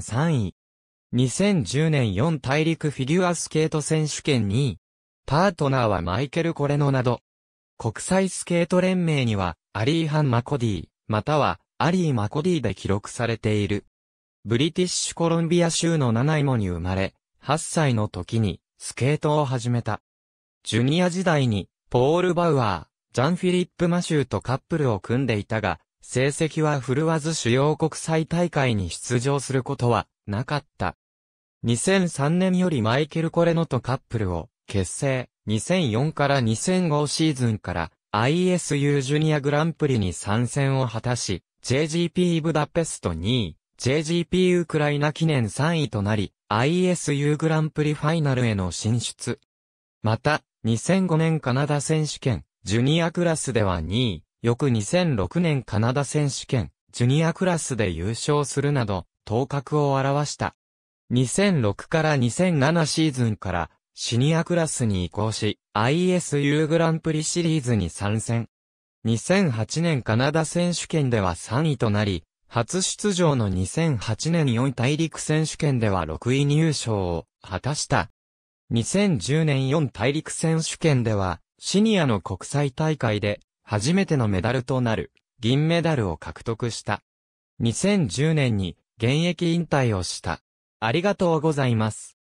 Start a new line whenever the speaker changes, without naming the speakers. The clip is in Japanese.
3位。2010年4大陸フィギュアスケート選手権2位。パートナーはマイケル・コレノなど。国際スケート連盟には、アリー・ハン・マコディ、または、アリー・マコディで記録されている。ブリティッシュコロンビア州のナナイモに生まれ、8歳の時に、スケートを始めた。ジュニア時代に、ポール・バウアー、ジャン・フィリップ・マシューとカップルを組んでいたが、成績は振るわず主要国際大会に出場することはなかった。2003年よりマイケル・コレノとカップルを結成、2004から2005シーズンから ISU ジュニアグランプリに参戦を果たし、JGP ブダペスト2位、JGP ウクライナ記念3位となり、ISU グランプリファイナルへの進出。また、2005年カナダ選手権、ジュニアクラスでは2位、翌2006年カナダ選手権、ジュニアクラスで優勝するなど、頭角を現した。2006から2007シーズンからシニアクラスに移行し、ISU グランプリシリーズに参戦。2008年カナダ選手権では3位となり、初出場の2008年4位大陸選手権では6位入賞を果たした。2010年4大陸選手権では、シニアの国際大会で初めてのメダルとなる銀メダルを獲得した。2010年に現役引退をした。ありがとうございます。